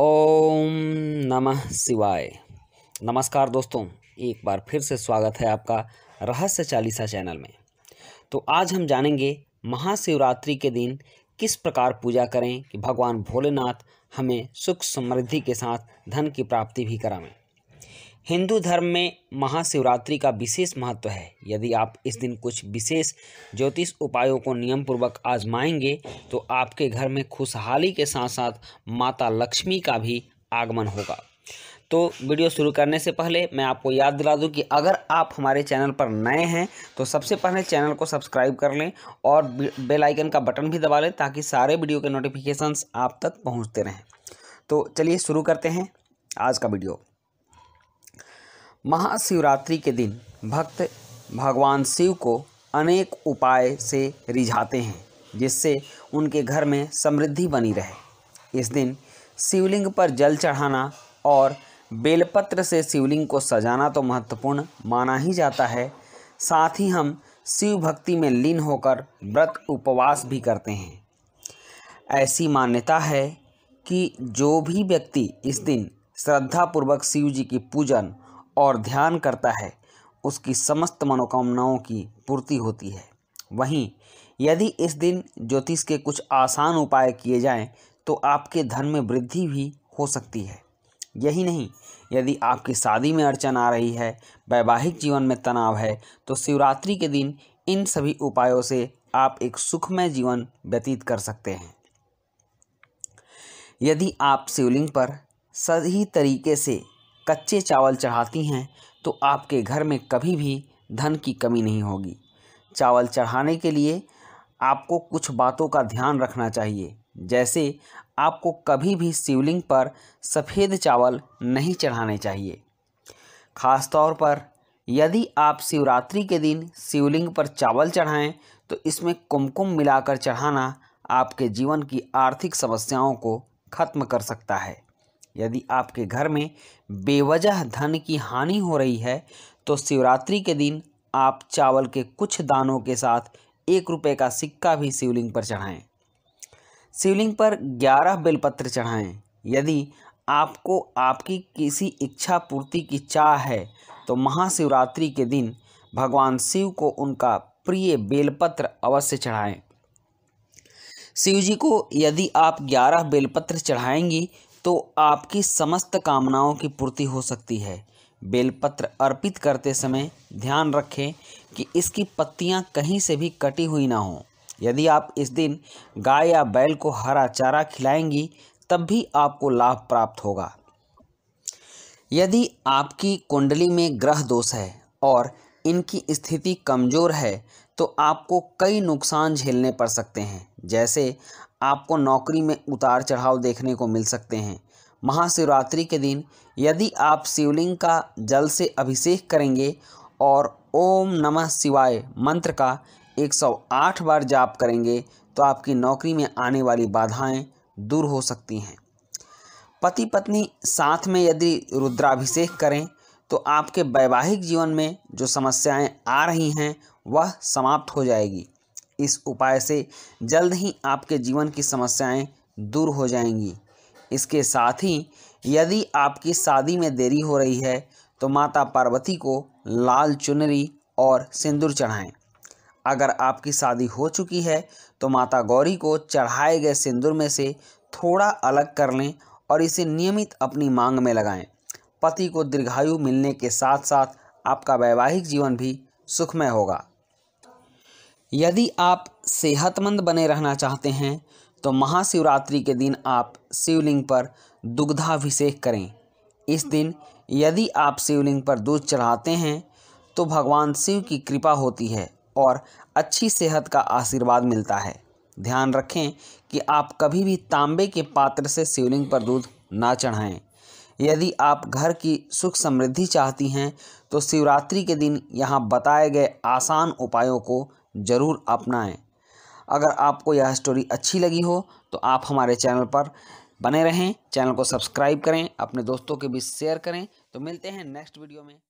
ओम नमः शिवाय नमस्कार दोस्तों एक बार फिर से स्वागत है आपका रहस्य चालीसा चैनल में तो आज हम जानेंगे महाशिवरात्रि के दिन किस प्रकार पूजा करें कि भगवान भोलेनाथ हमें सुख समृद्धि के साथ धन की प्राप्ति भी करावें हिंदू धर्म में महाशिवरात्रि का विशेष महत्व है यदि आप इस दिन कुछ विशेष ज्योतिष उपायों को नियम पूर्वक आजमाएंगे तो आपके घर में खुशहाली के साथ साथ माता लक्ष्मी का भी आगमन होगा तो वीडियो शुरू करने से पहले मैं आपको याद दिला दूं कि अगर आप हमारे चैनल पर नए हैं तो सबसे पहले चैनल को सब्सक्राइब कर लें और बेल आइकन का बटन भी दबा लें ताकि सारे वीडियो के नोटिफिकेशंस आप तक पहुंचते रहें तो चलिए शुरू करते हैं आज का वीडियो महाशिवरात्रि के दिन भक्त भगवान शिव को अनेक उपाय से रिझाते हैं जिससे उनके घर में समृद्धि बनी रहे इस दिन शिवलिंग पर जल चढ़ाना और बेलपत्र से शिवलिंग को सजाना तो महत्वपूर्ण माना ही जाता है साथ ही हम शिव भक्ति में लीन होकर व्रत उपवास भी करते हैं ऐसी मान्यता है कि जो भी व्यक्ति इस दिन श्रद्धापूर्वक शिव जी की पूजन और ध्यान करता है उसकी समस्त मनोकामनाओं की पूर्ति होती है वहीं यदि इस दिन ज्योतिष के कुछ आसान उपाय किए जाएं तो आपके धन में वृद्धि भी हो सकती है यही नहीं यदि आपकी शादी में अड़चन आ रही है वैवाहिक जीवन में तनाव है तो शिवरात्रि के दिन इन सभी उपायों से आप एक सुखमय जीवन व्यतीत कर सकते हैं यदि आप शिवलिंग पर सही तरीके से कच्चे चावल चढ़ाती हैं तो आपके घर में कभी भी धन की कमी नहीं होगी चावल चढ़ाने के लिए आपको कुछ बातों का ध्यान रखना चाहिए जैसे आपको कभी भी शिवलिंग पर सफ़ेद चावल नहीं चढ़ाने चाहिए ख़ास तौर पर यदि आप शिवरात्रि के दिन शिवलिंग पर चावल चढ़ाएं तो इसमें कुमकुम मिलाकर चढ़ाना आपके जीवन की आर्थिक समस्याओं को खत्म कर सकता है यदि आपके घर में बेवजह धन की हानि हो रही है तो शिवरात्रि के दिन आप चावल के कुछ दानों के साथ एक रुपये का सिक्का भी शिवलिंग पर चढ़ाएं शिवलिंग पर ग्यारह बेलपत्र चढ़ाएं यदि आपको आपकी किसी इच्छा पूर्ति की चाह है तो महाशिवरात्रि के दिन भगवान शिव को उनका प्रिय बेलपत्र अवश्य चढ़ाएं शिव जी को यदि आप ग्यारह बेलपत्र चढ़ाएंगी तो आपकी समस्त कामनाओं की पूर्ति हो सकती है बेलपत्र अर्पित करते समय ध्यान रखें कि इसकी पत्तियां कहीं से भी कटी हुई ना हों यदि आप इस दिन गाय या बैल को हरा चारा खिलाएंगी तब भी आपको लाभ प्राप्त होगा यदि आपकी कुंडली में ग्रह दोष है और इनकी स्थिति कमज़ोर है तो आपको कई नुकसान झेलने पड़ सकते हैं जैसे आपको नौकरी में उतार चढ़ाव देखने को मिल सकते हैं महाशिवरात्रि के दिन यदि आप शिवलिंग का जल से अभिषेक करेंगे और ओम नमः शिवाय मंत्र का 108 बार जाप करेंगे तो आपकी नौकरी में आने वाली बाधाएं दूर हो सकती हैं पति पत्नी साथ में यदि रुद्राभिषेक करें तो आपके वैवाहिक जीवन में जो समस्याएं आ रही हैं वह समाप्त हो जाएगी इस उपाय से जल्द ही आपके जीवन की समस्याएं दूर हो जाएंगी इसके साथ ही यदि आपकी शादी में देरी हो रही है तो माता पार्वती को लाल चुनरी और सिंदूर चढ़ाएं अगर आपकी शादी हो चुकी है तो माता गौरी को चढ़ाए गए सिंदूर में से थोड़ा अलग कर लें और इसे नियमित अपनी मांग में लगाएं पति को दीर्घायु मिलने के साथ साथ आपका वैवाहिक जीवन भी सुखमय होगा यदि आप सेहतमंद बने रहना चाहते हैं तो महाशिवरात्रि के दिन आप शिवलिंग पर दुग्धाभिषेक करें इस दिन यदि आप शिवलिंग पर दूध चढ़ाते हैं तो भगवान शिव की कृपा होती है और अच्छी सेहत का आशीर्वाद मिलता है ध्यान रखें कि आप कभी भी तांबे के पात्र से शिवलिंग पर दूध ना चढ़ाएं यदि आप घर की सुख समृद्धि चाहती हैं तो शिवरात्रि के दिन यहाँ बताए गए आसान उपायों को ज़रूर अपनाएं अगर आपको यह स्टोरी अच्छी लगी हो तो आप हमारे चैनल पर बने रहें चैनल को सब्सक्राइब करें अपने दोस्तों के बीच शेयर करें तो मिलते हैं नेक्स्ट वीडियो में